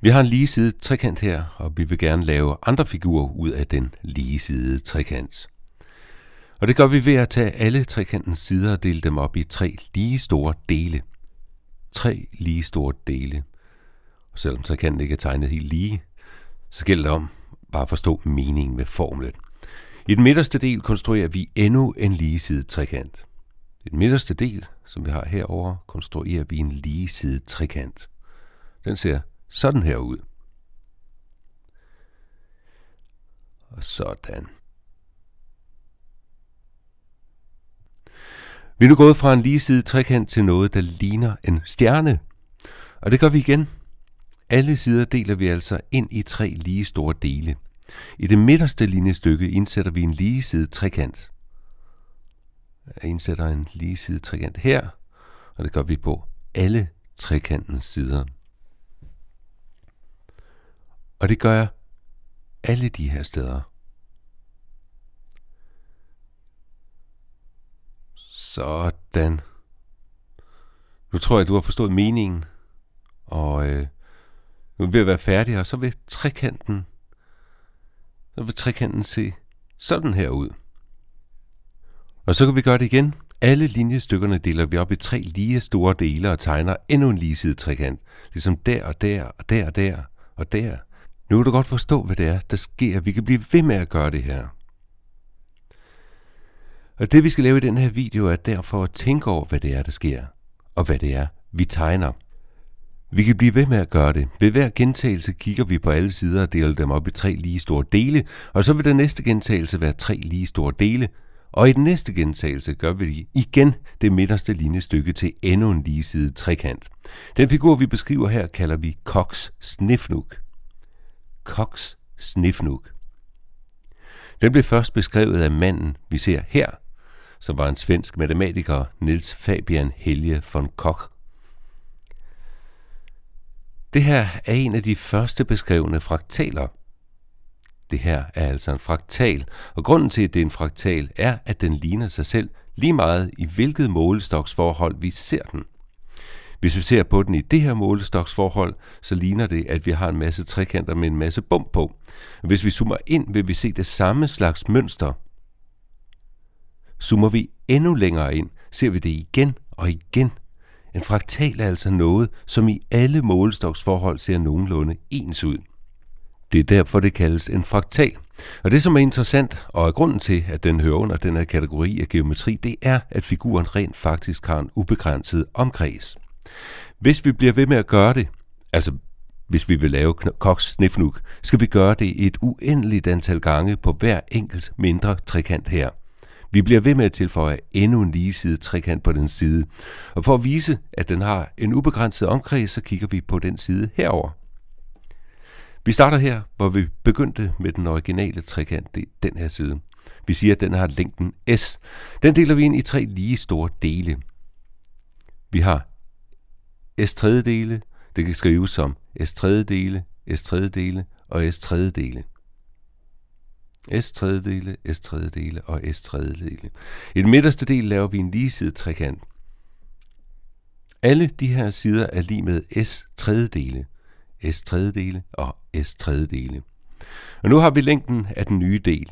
Vi har en lige side trekant her, og vi vil gerne lave andre figurer ud af den lige side trekant. Og det gør vi ved at tage alle trekantens sider og dele dem op i tre lige store dele. Tre lige store dele. Og selvom trekanten ikke er tegnet helt lige, så gælder det om bare at forstå meningen med formlen. I den midterste del konstruerer vi endnu en lige side trekant. I den midterste del, som vi har herover, konstruerer vi en lige side trekant. Den ser sådan her ud. Og sådan. Vi er nu gået fra en lige side trekant til noget, der ligner en stjerne. Og det gør vi igen. Alle sider deler vi altså ind i tre lige store dele. I det midterste linjestykke indsætter vi en lige side trekant. Jeg indsætter en lige side trekant her, og det gør vi på alle trekantens sider. Og det gør jeg alle de her steder. Sådan. Nu tror jeg, du har forstået meningen. Og øh, nu er vi ved at være færdige, og så vil trekanten, så vil trekanten se sådan her ud. Og så kan vi gøre det igen. Alle linjestykkerne deler vi op i tre lige store dele og tegner endnu en lige side trekant. Ligesom der og der og der og der og der. Nu kan du godt forstå, hvad det er, der sker. Vi kan blive ved med at gøre det her. Og det vi skal lave i den her video er derfor at tænke over, hvad det er, der sker, og hvad det er, vi tegner. Vi kan blive ved med at gøre det. Ved hver gentagelse kigger vi på alle sider og deler dem op i tre lige store dele, og så vil den næste gentagelse være tre lige store dele, og i den næste gentagelse gør vi igen det midterste linjestykke til endnu en lige side trekant. Den figur, vi beskriver her, kalder vi Cox Snifnuk. Kochs Snifnuk. Den blev først beskrevet af manden, vi ser her, som var en svensk matematiker, Niels Fabian Helge von Koch. Det her er en af de første beskrevne fraktaler. Det her er altså en fraktal, og grunden til, at det er en fraktal, er, at den ligner sig selv lige meget i hvilket målestoksforhold vi ser den – hvis vi ser på den i det her målestoksforhold, så ligner det, at vi har en masse trekanter med en masse bump på. Hvis vi zoomer ind, vil vi se det samme slags mønster. Zoomer vi endnu længere ind, ser vi det igen og igen. En fraktal er altså noget, som i alle målestoksforhold ser nogenlunde ens ud. Det er derfor, det kaldes en fraktal. Og det, som er interessant, og er grunden til, at den hører under den her kategori af geometri, det er, at figuren rent faktisk har en ubegrænset omkreds. Hvis vi bliver ved med at gøre det, altså hvis vi vil lave Koks snifnuk, skal vi gøre det et uendeligt antal gange på hver enkelt mindre trekant her. Vi bliver ved med at tilføje endnu en lige side trekant på den side. Og for at vise, at den har en ubegrænset omkreds, så kigger vi på den side herover. Vi starter her, hvor vi begyndte med den originale trekant, det er den her side. Vi siger, at den har længden S. Den deler vi ind i tre lige store dele. Vi har S tredjedele. Det kan skrives som S tredjedele, S tredjedele og S tredjedele. S tredjedele, S tredjedele og S tredjedele. I den midterste del laver vi en ligesidet trekant. Alle de her sider er lige med S tredjedele, S tredjedele og S tredjedele. Og nu har vi længden af den nye del.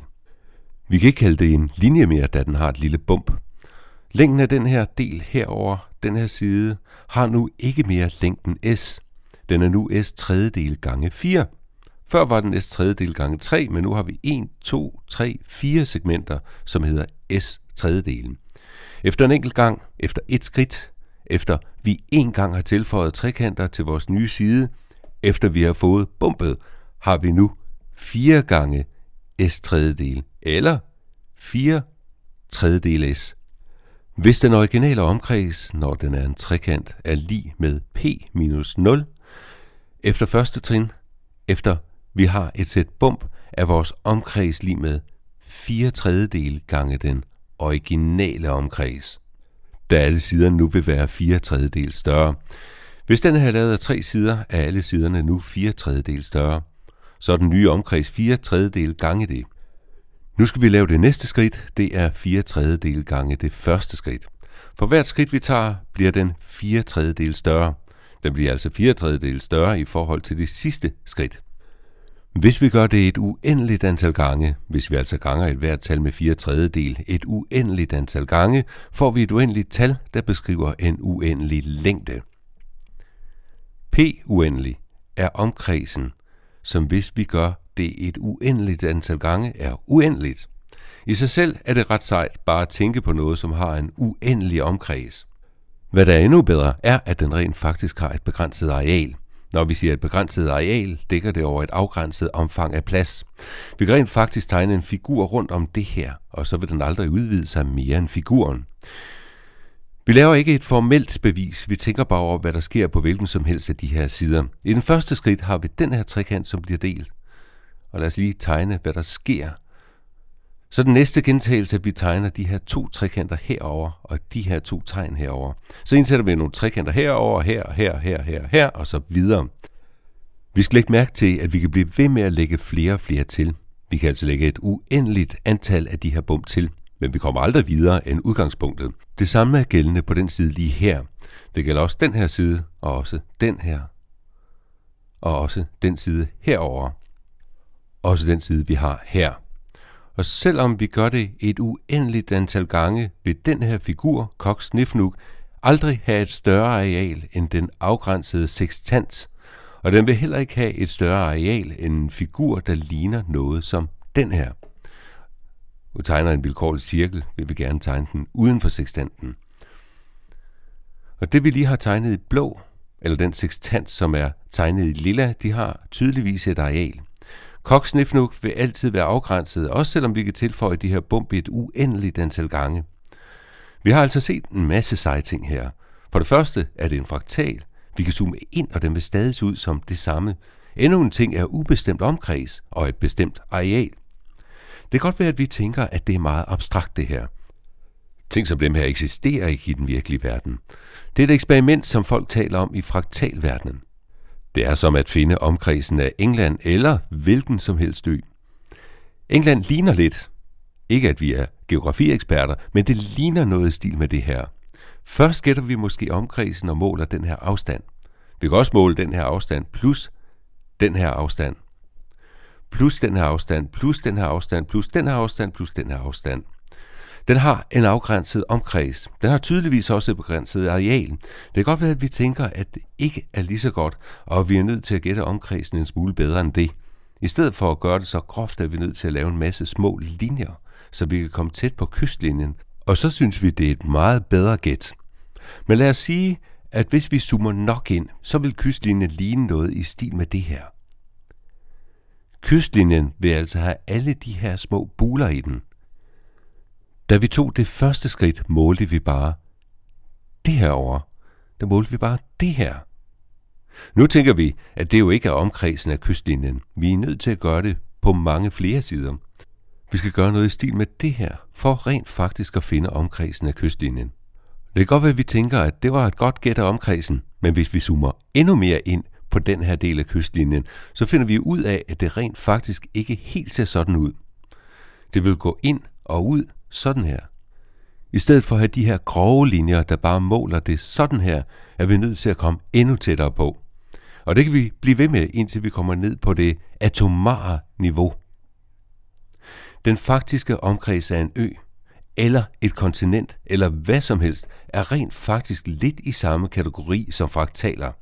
Vi kan ikke kalde det en linje mere, da den har et lille bump. Længden af den her del herover, den her side, har nu ikke mere længden S. Den er nu S tredjedel gange 4. Før var den S tredjedel gange 3, men nu har vi 1, 2, 3, 4 segmenter, som hedder S tredjedelen. Efter en enkelt gang, efter et skridt, efter vi en gang har tilføjet trekanter til vores nye side, efter vi har fået bumpet, har vi nu 4 gange S tredjedel, eller 4 tredjedel S hvis den originale omkreds, når den er en trekant, er lig med p minus 0, efter første trin, efter vi har et sæt bump, er vores omkreds lig med 4 tredjedel gange den originale omkreds, da alle sider nu vil være 4 tredjedel større. Hvis den her lavet af tre sider, er alle siderne nu 4 tredjedel større, så er den nye omkreds 4 tredjedel gange det – nu skal vi lave det næste skridt. Det er 4 tredjedel gange det første skridt. For hvert skridt vi tager, bliver den 4 tredjedel større. Den bliver altså 4 tredjedel større i forhold til det sidste skridt. Hvis vi gør det et uendeligt antal gange, hvis vi altså ganger et hvert tal med 4 tredjedel et uendeligt antal gange, får vi et uendeligt tal, der beskriver en uendelig længde. P uendelig er omkredsen, som hvis vi gør det et uendeligt antal gange er uendeligt. I sig selv er det ret sejt bare at tænke på noget, som har en uendelig omkreds. Hvad der er endnu bedre, er, at den rent faktisk har et begrænset areal. Når vi siger et begrænset areal, dækker det over et afgrænset omfang af plads. Vi kan rent faktisk tegne en figur rundt om det her, og så vil den aldrig udvide sig mere end figuren. Vi laver ikke et formelt bevis, vi tænker bare over, hvad der sker på hvilken som helst af de her sider. I den første skridt har vi den her trekant, som bliver delt, og lad os lige tegne, hvad der sker. Så den næste gentagelse, at vi tegner de her to trekanter herover og de her to tegn herover. Så indsætter vi nogle trekanter herover, her, her, her, her, her og så videre. Vi skal lægge mærke til, at vi kan blive ved med at lægge flere og flere til. Vi kan altså lægge et uendeligt antal af de her bump til, men vi kommer aldrig videre end udgangspunktet. Det samme er gældende på den side lige her. Det gælder også den her side, og også den her, og også den side herover også den side, vi har her. Og selvom vi gør det et uendeligt antal gange, vil den her figur, Kok Snifnuk, aldrig have et større areal end den afgrænsede sextant, og den vil heller ikke have et større areal end en figur, der ligner noget som den her. Vi tegner en vilkårlig cirkel, vi vil gerne tegne den uden for sextanten. Og det vi lige har tegnet i blå, eller den sextant, som er tegnet i lilla, de har tydeligvis et areal. Koksnifnuk vil altid være afgrænset, også selvom vi kan tilføje de her bump i et uendeligt antal gange. Vi har altså set en masse seje ting her. For det første er det en fraktal. Vi kan zoome ind, og den vil stadig se ud som det samme. Endnu en ting er ubestemt omkreds og et bestemt areal. Det kan godt være, at vi tænker, at det er meget abstrakt det her. Ting som dem her eksisterer ikke i den virkelige verden. Det er et eksperiment, som folk taler om i fraktalverdenen. Det er som at finde omkredsen af England eller hvilken som helst ø. England ligner lidt. Ikke at vi er geografieksperter, men det ligner noget stil med det her. Først gætter vi måske omkredsen og måler den her afstand. Vi kan også måle den her afstand plus den her afstand. Plus den her afstand, plus den her afstand, plus den her afstand, plus den her afstand. Den har en afgrænset omkreds. Den har tydeligvis også et begrænset areal. Det kan godt være, at vi tænker, at det ikke er lige så godt, og vi er nødt til at gætte omkredsen en smule bedre end det. I stedet for at gøre det så groft, er vi nødt til at lave en masse små linjer, så vi kan komme tæt på kystlinjen, og så synes vi, det er et meget bedre gæt. Men lad os sige, at hvis vi zoomer nok ind, så vil kystlinjen ligne noget i stil med det her. Kystlinjen vil altså have alle de her små buler i den – da vi tog det første skridt, målte vi bare det her over. Der målte vi bare det her. Nu tænker vi, at det jo ikke er omkredsen af kystlinjen. Vi er nødt til at gøre det på mange flere sider. Vi skal gøre noget i stil med det her, for rent faktisk at finde omkredsen af kystlinjen. Det kan godt være, at vi tænker, at det var et godt gæt af omkredsen, men hvis vi zoomer endnu mere ind på den her del af kystlinjen, så finder vi ud af, at det rent faktisk ikke helt ser sådan ud. Det vil gå ind og ud sådan her. I stedet for at have de her grove linjer, der bare måler det sådan her, er vi nødt til at komme endnu tættere på. Og det kan vi blive ved med, indtil vi kommer ned på det atomare niveau. Den faktiske omkreds af en ø, eller et kontinent, eller hvad som helst, er rent faktisk lidt i samme kategori som fraktaler –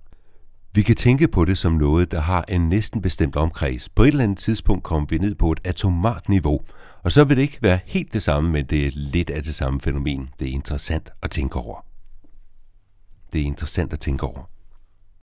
vi kan tænke på det som noget, der har en næsten bestemt omkreds. På et eller andet tidspunkt kommer vi ned på et atomart niveau, og så vil det ikke være helt det samme, men det er lidt af det samme fænomen. Det er interessant at tænke over. Det er interessant at tænke over.